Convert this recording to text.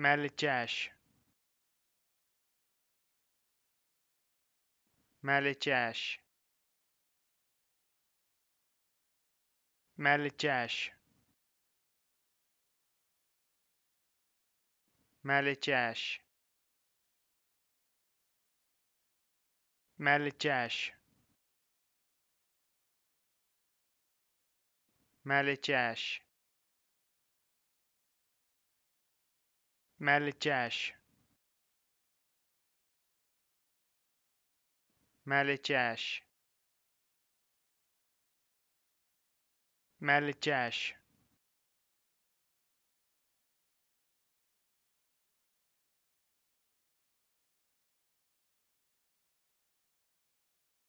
Melletyás. Melletyás. Melletyás. Melletyás. Melletyás. Melletyás. Meltyás Meltyás Meltyás